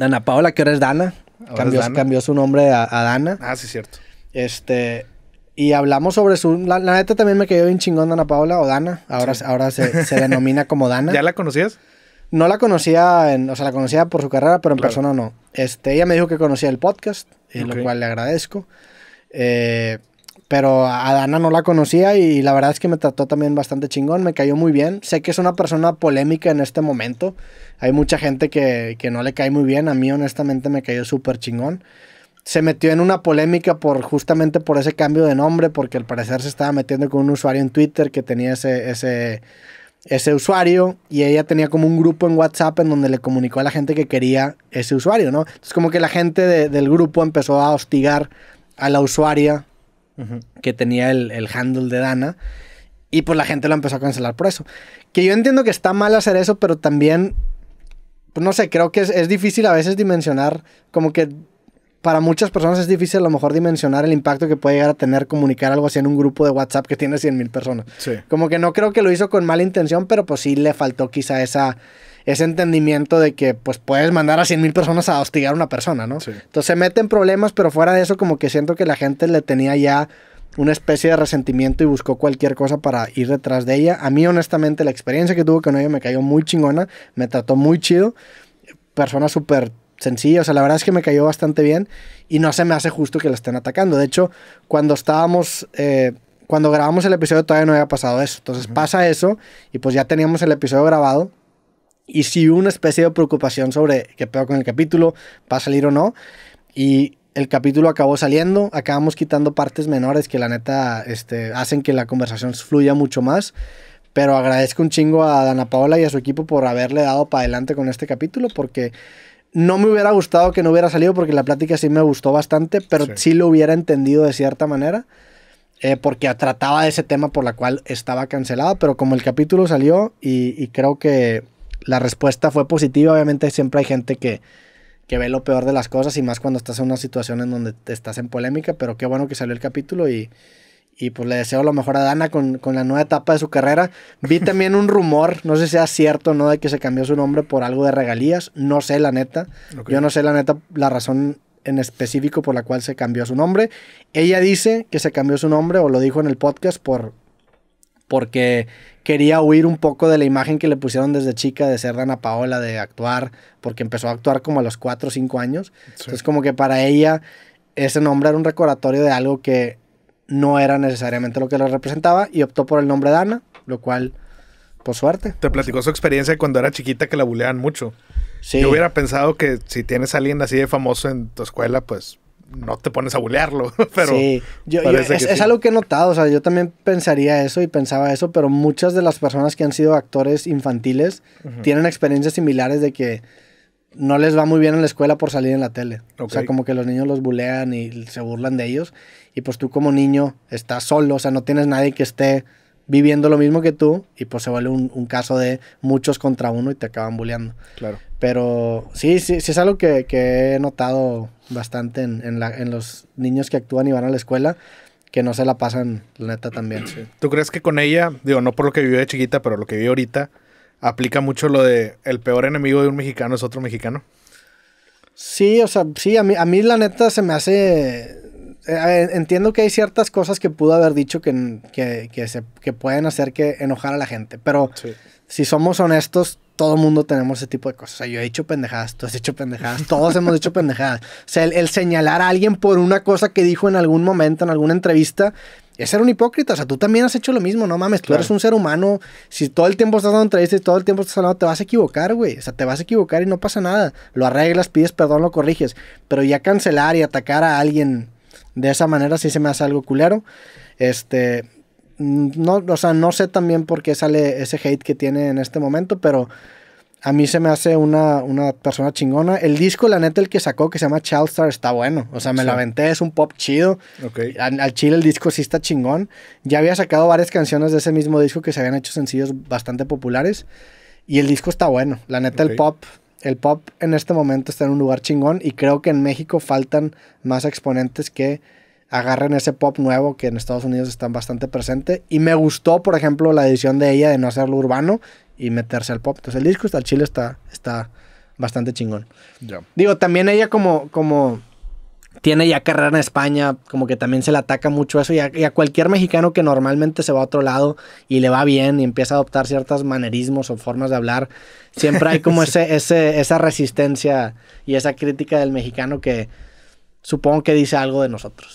Dana Paola, que ahora es Dana. cambió, su nombre a, Dana. Ah, sí, cierto. Este. Y hablamos sobre su. La, neta también me quedó bien chingón Dana Paola o Dana. Ahora, ahora se, denomina como Dana. ¿Ya la conocías? No la conocía, en, o sea, la conocía por su carrera, pero en persona no. Este, ella me dijo que conocía el podcast, lo cual le agradezco. Eh, pero a Dana no la conocía y la verdad es que me trató también bastante chingón, me cayó muy bien. Sé que es una persona polémica en este momento, hay mucha gente que, no le cae muy bien, a mí honestamente me cayó súper chingón. Se metió en una polémica por justamente por ese cambio de nombre, porque al parecer se estaba metiendo con un usuario en Twitter que tenía ese, ese, ese usuario y ella tenía como un grupo en WhatsApp en donde le comunicó a la gente que quería ese usuario, ¿no? Entonces como que la gente del grupo empezó a hostigar a la usuaria que tenía el, handle de Dana. Y pues la gente lo empezó a cancelar por eso. Que yo entiendo que está mal hacer eso, pero también, pues no sé, creo que es, difícil a veces dimensionar, como que para muchas personas es difícil a lo mejor dimensionar el impacto que puede llegar a tener comunicar algo así en un grupo de WhatsApp que tiene 100 mil personas. Como que no creo que lo hizo con mala intención, pero pues sí le faltó quizá esa ese entendimiento de que pues puedes mandar a 100 mil personas a hostigar a una persona, ¿no? Entonces se meten problemas, pero fuera de eso como que siento que la gente le tenía ya una especie de resentimiento y buscó cualquier cosa para ir detrás de ella. A mí honestamente la experiencia que tuve con ella me cayó muy chingona, me trató muy chido, persona súper sencilla, o sea, la verdad es que me cayó bastante bien y no se me hace justo que la estén atacando. De hecho, cuando estábamos... Eh, cuando grabamos el episodio todavía no había pasado eso. Entonces pasa eso y pues ya teníamos el episodio grabado y si hubo una especie de preocupación sobre qué pedo con el capítulo, va a salir o no. Y el capítulo acabó saliendo, acabamos quitando partes menores que la neta este, hacen que la conversación fluya mucho más. Pero agradezco un chingo a Dana Paola y a su equipo por haberle dado para adelante con este capítulo, porque no me hubiera gustado que no hubiera salido, porque la plática sí me gustó bastante, pero sí, lo hubiera entendido de cierta manera, eh, porque trataba de ese tema por la cual estaba cancelado. Pero como el capítulo salió y, y creo que la respuesta fue positiva. Obviamente siempre hay gente que, ve lo peor de las cosas y más cuando estás en una situación en donde te estás en polémica, pero qué bueno que salió el capítulo y, y pues le deseo lo mejor a Dana con, la nueva etapa de su carrera. Vi también un rumor, no sé si sea cierto no, de que se cambió su nombre por algo de regalías. No sé la neta. Yo no sé la neta la razón en específico por la cual se cambió su nombre. Ella dice que se cambió su nombre o lo dijo en el podcast por porque quería huir un poco de la imagen que le pusieron desde chica de ser Dana Paola, de actuar, porque empezó a actuar como a los 4 o 5 años. Entonces como que para ella ese nombre era un recordatorio de algo que no era necesariamente lo que lo representaba y optó por el nombre Dana, lo cual, por suerte. Te platicó su experiencia cuando era chiquita que la buleaban mucho. Sí. Yo hubiera pensado que si tienes a alguien así de famoso en tu escuela, pues no te pones a bulearlo, pero sí. es, algo que he notado, o sea, yo también pensaría eso y pensaba eso, pero muchas de las personas que han sido actores infantiles tienen experiencias similares de que no les va muy bien en la escuela por salir en la tele. O sea, como que los niños los bulean y se burlan de ellos y pues tú como niño estás solo, o sea, no tienes nadie que esté viviendo lo mismo que tú y pues se vuelve un, caso de muchos contra uno y te acaban bulleando. Claro. Pero sí, sí, sí es algo que, he notado bastante en, la, en los niños que actúan y van a la escuela que no se la pasan, la neta, también. ¿Tú crees que con ella, digo, no por lo que vivió de chiquita, pero lo que vive ahorita, aplica mucho lo de el peor enemigo de un mexicano es otro mexicano? Sí, o sea, sí, a mí, a mí la neta se me hace eh, entiendo que hay ciertas cosas que pudo haber dicho que, que, se, pueden hacer que enojar a la gente, pero si somos honestos, todo mundo tenemos ese tipo de cosas. O sea, yo he dicho pendejadas, tú has hecho pendejadas, todos hemos dicho pendejadas. O sea, el, señalar a alguien por una cosa que dijo en algún momento, en alguna entrevista, es ser un hipócrita. O sea, tú también has hecho lo mismo, no mames, tú eres un ser humano. Si todo el tiempo estás dando entrevistas y todo el tiempo estás hablando, te vas a equivocar, güey. O sea, te vas a equivocar y no pasa nada. Lo arreglas, pides perdón, lo corriges. Pero ya cancelar y atacar a alguien de esa manera sí se me hace algo culero. Este, mm, no, o sea, no sé también por qué sale ese hate que tiene en este momento, pero a mí se me hace una, persona chingona. El disco, la neta, el que sacó, que se llama Child Star, está bueno. O sea, me la lo aventé, es un pop chido. Al, chile el disco sí está chingón. Ya había sacado varias canciones de ese mismo disco que se habían hecho sencillos bastante populares. Y el disco está bueno. La neta, el pop el pop en este momento está en un lugar chingón y creo que en México faltan más exponentes que agarren ese pop nuevo que en Estados Unidos están bastante presente. Y me gustó, por ejemplo, la decisión de ella de no hacerlo urbano y meterse al pop. Entonces el disco está el chile, está, está bastante chingón. yo Digo, también ella como, como tiene ya carrera en España, como que también se le ataca mucho eso. Y a, cualquier mexicano que normalmente se va a otro lado y le va bien y empieza a adoptar ciertos manerismos o formas de hablar, siempre hay como ese, esa resistencia y esa crítica del mexicano que supongo que dice algo de nosotros.